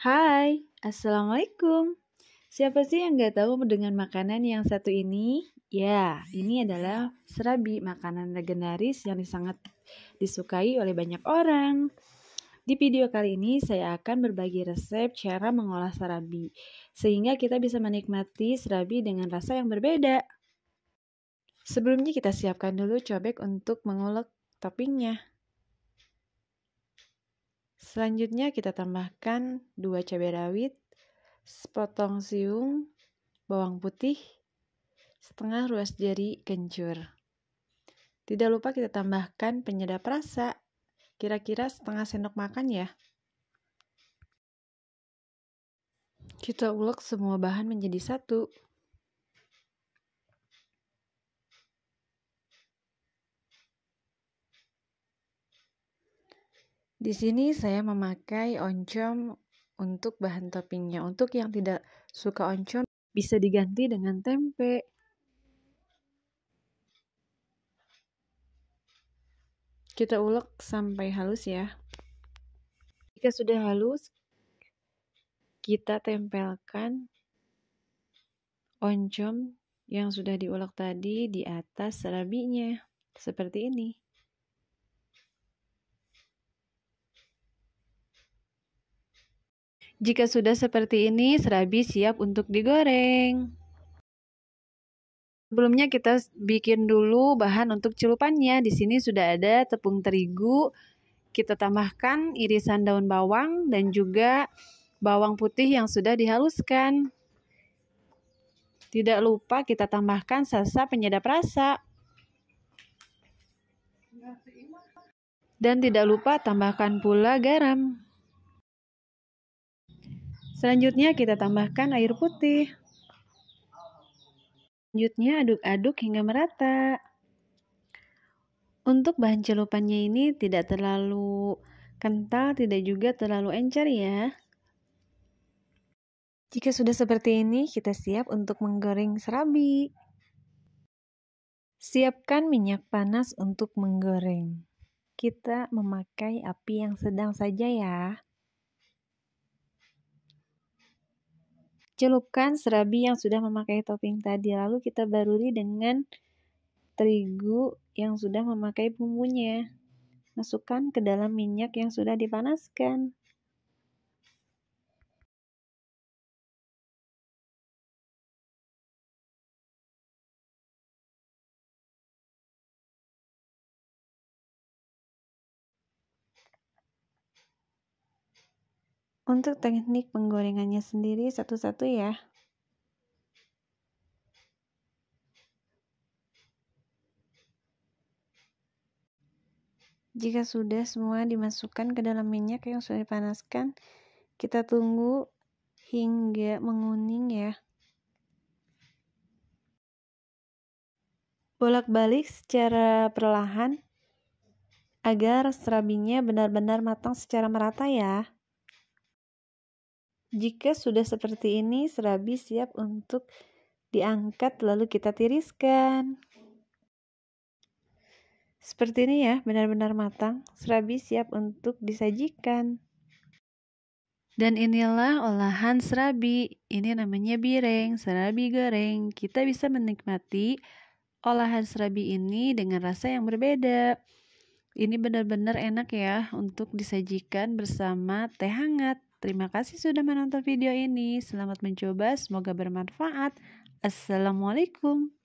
Hai, Assalamualaikum. Siapa sih yang gak tahu dengan makanan yang satu ini? Ya, ini adalah serabi, makanan legendaris yang sangat disukai oleh banyak orang. Di video kali ini saya akan berbagi resep cara mengolah serabi, sehingga kita bisa menikmati serabi dengan rasa yang berbeda. Sebelumnya kita siapkan dulu cobek untuk mengulek toppingnya. Selanjutnya kita tambahkan 2 cabai rawit, sepotong siung, bawang putih, setengah ruas jari kencur. Tidak lupa kita tambahkan penyedap rasa, kira-kira setengah sendok makan ya. Kita ulek semua bahan menjadi satu. Di sini saya memakai oncom untuk bahan toppingnya. Untuk yang tidak suka oncom bisa diganti dengan tempe. Kita ulek sampai halus ya. Jika sudah halus, kita tempelkan oncom yang sudah diulek tadi di atas serabinya seperti ini. Jika sudah seperti ini, serabi siap untuk digoreng. Sebelumnya kita bikin dulu bahan untuk celupannya. Di sini sudah ada tepung terigu, kita tambahkan irisan daun bawang dan juga bawang putih yang sudah dihaluskan. Tidak lupa kita tambahkan sasa penyedap rasa. Dan tidak lupa tambahkan pula garam. Selanjutnya kita tambahkan air putih. Selanjutnya aduk-aduk hingga merata. Untuk bahan celupannya ini tidak terlalu kental, tidak juga terlalu encer ya. Jika sudah seperti ini, kita siap untuk menggoreng serabi. Siapkan minyak panas untuk menggoreng. Kita memakai api yang sedang saja ya. Celupkan serabi yang sudah memakai topping tadi, lalu kita baruri dengan terigu yang sudah memakai bumbunya. Masukkan ke dalam minyak yang sudah dipanaskan. Untuk teknik penggorengannya sendiri satu-satu ya. Jika sudah semua dimasukkan ke dalam minyak yang sudah dipanaskan, kita tunggu hingga menguning ya. Bolak-balik secara perlahan agar serabinya benar-benar matang secara merata ya. Jika sudah seperti ini, serabi siap untuk diangkat lalu kita tiriskan. Seperti ini ya, benar-benar matang. Serabi siap untuk disajikan. Dan inilah olahan serabi. Ini namanya bireng, serabi goreng. Kita bisa menikmati olahan serabi ini dengan rasa yang berbeda. Ini benar-benar enak ya untuk disajikan bersama teh hangat. Terima kasih sudah menonton video ini. Selamat mencoba, semoga bermanfaat. Assalamualaikum.